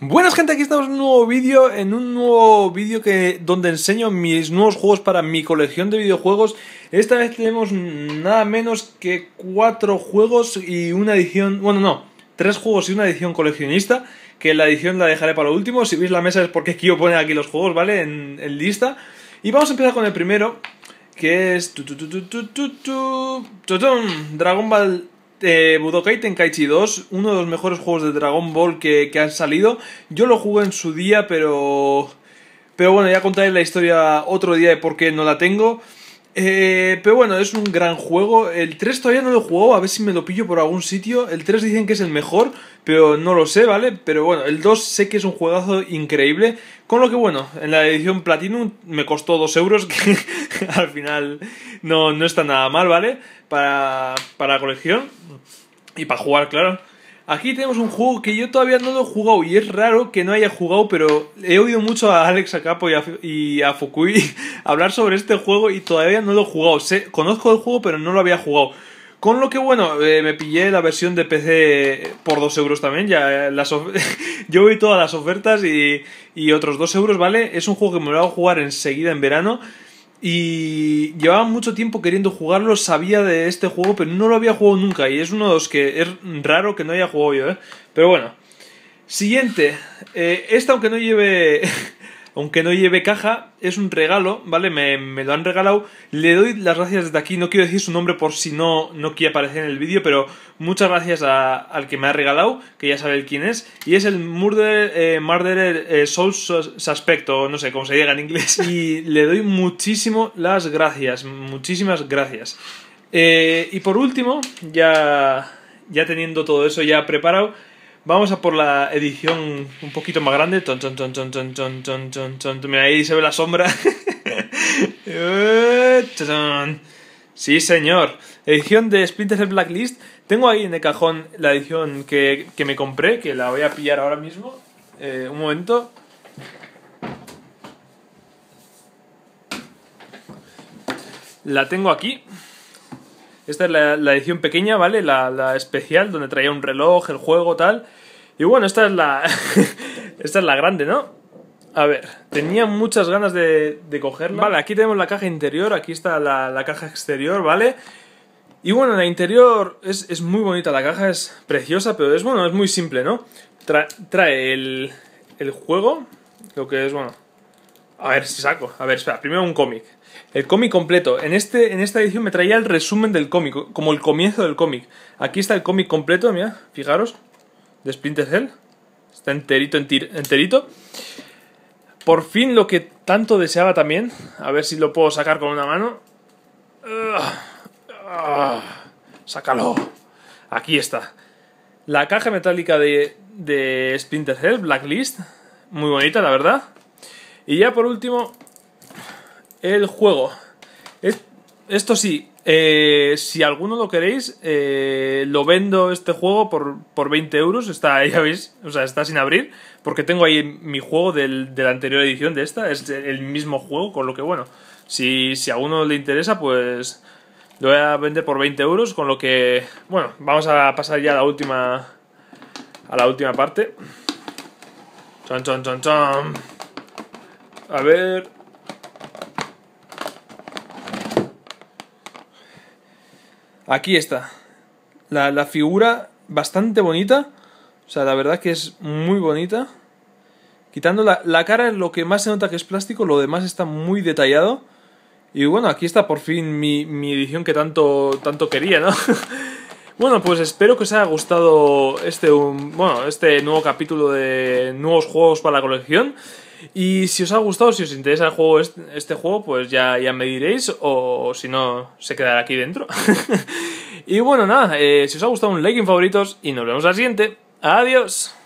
Buenas gente, aquí estamos en un nuevo vídeo, en un nuevo vídeo que donde enseño mis nuevos juegos para mi colección de videojuegos. Esta vez tenemos nada menos que cuatro juegos y una edición, bueno no, tres juegos y una edición coleccionista, que la edición la dejaré para lo último. Si veis la mesa es porque quiero poner aquí los juegos, ¿vale? En, en lista. Y vamos a empezar con el primero, que es Dragon Ball eh, Budokai Tenkaichi 2, uno de los mejores juegos de Dragon Ball que, que han salido. Yo lo jugué en su día, pero... Pero bueno, ya contaré la historia otro día de por qué no la tengo. Eh, pero bueno, es un gran juego. El 3 todavía no lo he jugado, a ver si me lo pillo por algún sitio. El 3 dicen que es el mejor, pero no lo sé, ¿vale? Pero bueno, el 2 sé que es un juegazo increíble. Con lo que bueno, en la edición Platinum me costó 2 euros, que al final no, no está nada mal, ¿vale? Para, para la colección y para jugar, claro. Aquí tenemos un juego que yo todavía no lo he jugado y es raro que no haya jugado, pero he oído mucho a Alex Acapo y a, Fukui hablar sobre este juego y todavía no lo he jugado. Sé, conozco el juego, pero no lo había jugado. Con lo que, bueno, eh, me pillé la versión de PC por 2 euros también. Ya, eh, las Yo vi todas las ofertas y, otros 2 euros, ¿vale? Es un juego que me lo voy a jugar enseguida en verano. Y llevaba mucho tiempo queriendo jugarlo, sabía de este juego, pero no lo había jugado nunca. Y es uno de los que es raro que no haya jugado yo, ¿eh? Pero bueno. Siguiente. Eh, esta, aunque no lleve aunque no lleve caja, es un regalo, ¿vale? Me, lo han regalado. Le doy las gracias desde aquí, no quiero decir su nombre por si no, no quiere aparecer en el vídeo, pero muchas gracias a, al que me ha regalado, que ya sabe quién es, y es el Murder, eh, Murderer eh, Soul Suspect, o no sé cómo se diga en inglés, y le doy muchísimo las gracias, muchísimas gracias. Eh, y por último, ya, ya teniendo todo eso ya preparado, Vamos a por la edición un poquito más grande. Ton, ton, ton, ton, ton, ton, ton, ton, Mira, ahí se ve la sombra. Eh, sí, señor. Edición de Splinter Cell Blacklist. Tengo ahí en el cajón la edición que, que me compré, que la voy a pillar ahora mismo. Eh, un momento. La tengo aquí. Esta es la, edición pequeña, ¿vale? La, especial, donde traía un reloj, el juego, tal. Y bueno, esta es la. esta es la grande, ¿no? A ver, tenía muchas ganas de, de cogerla. Vale, aquí tenemos la caja interior, aquí está la, caja exterior, ¿vale? Y bueno, la interior es, muy bonita, la caja es preciosa, pero es bueno, es muy simple, ¿no? trae el juego, lo que es, bueno, a ver si saco. A ver, espera, primero un cómic. El cómic completo. En, este, en esta edición me traía el resumen del cómic, como el comienzo del cómic. Aquí está el cómic completo, mira, fijaros. De Splinter Cell. Está enterito, enterito. Por fin lo que tanto deseaba también. A ver si lo puedo sacar con una mano. sácalo. Aquí está. La caja metálica de, de Splinter Cell, Blacklist. Muy bonita, la verdad. Y ya por último, el juego. esto sí, eh, si alguno lo queréis, eh, lo vendo este juego por, 20 euros. Está, ya veis, o sea, está sin abrir. Porque tengo ahí mi juego de la anterior edición de esta. Es el mismo juego, con lo que bueno. Si, a alguno le interesa, pues lo voy a vender por 20 euros. Con lo que, bueno, vamos a pasar ya a la última, a la última parte. Chon, chon, chon, chon. A ver. Aquí está. La, figura bastante bonita. O sea, la verdad que es muy bonita. Quitando la, cara es lo que más se nota que es plástico. Lo demás está muy detallado. Y bueno, aquí está por fin mi, edición que tanto, tanto quería, ¿no? bueno, pues espero que os haya gustado este, este nuevo capítulo de nuevos juegos para la colección. Y si os ha gustado, si os interesa el juego este, juego, pues ya, ya me diréis, o, si no, se quedará aquí dentro. y bueno, nada, eh, si os ha gustado un like en favoritos y nos vemos al siguiente. Adiós.